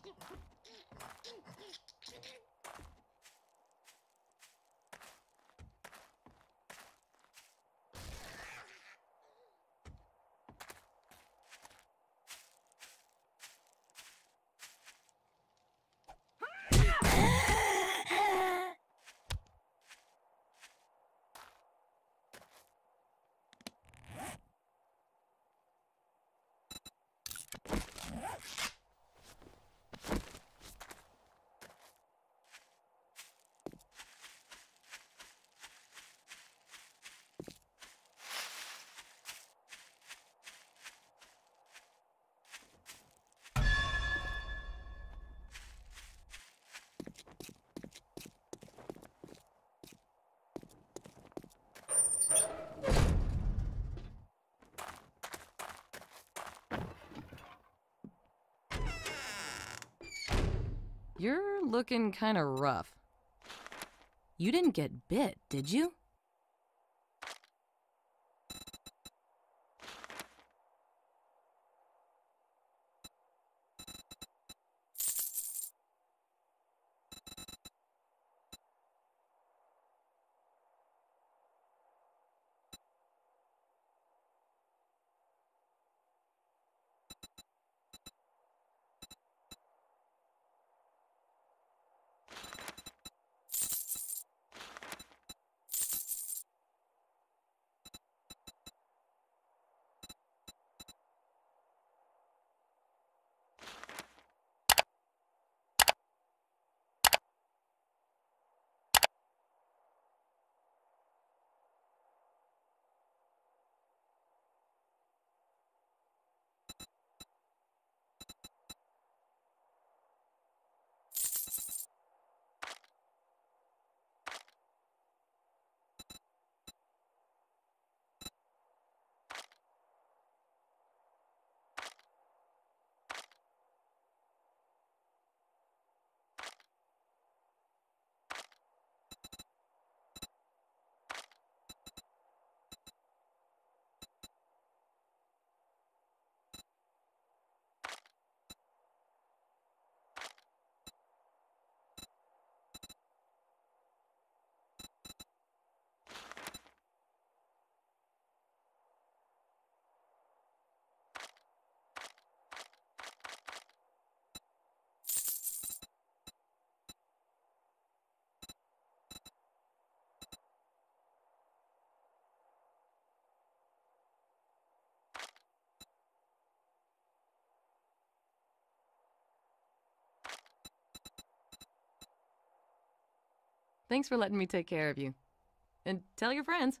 Thank you. You're looking kind of rough. You didn't get bit, did you? Thanks for letting me take care of you. And tell your friends.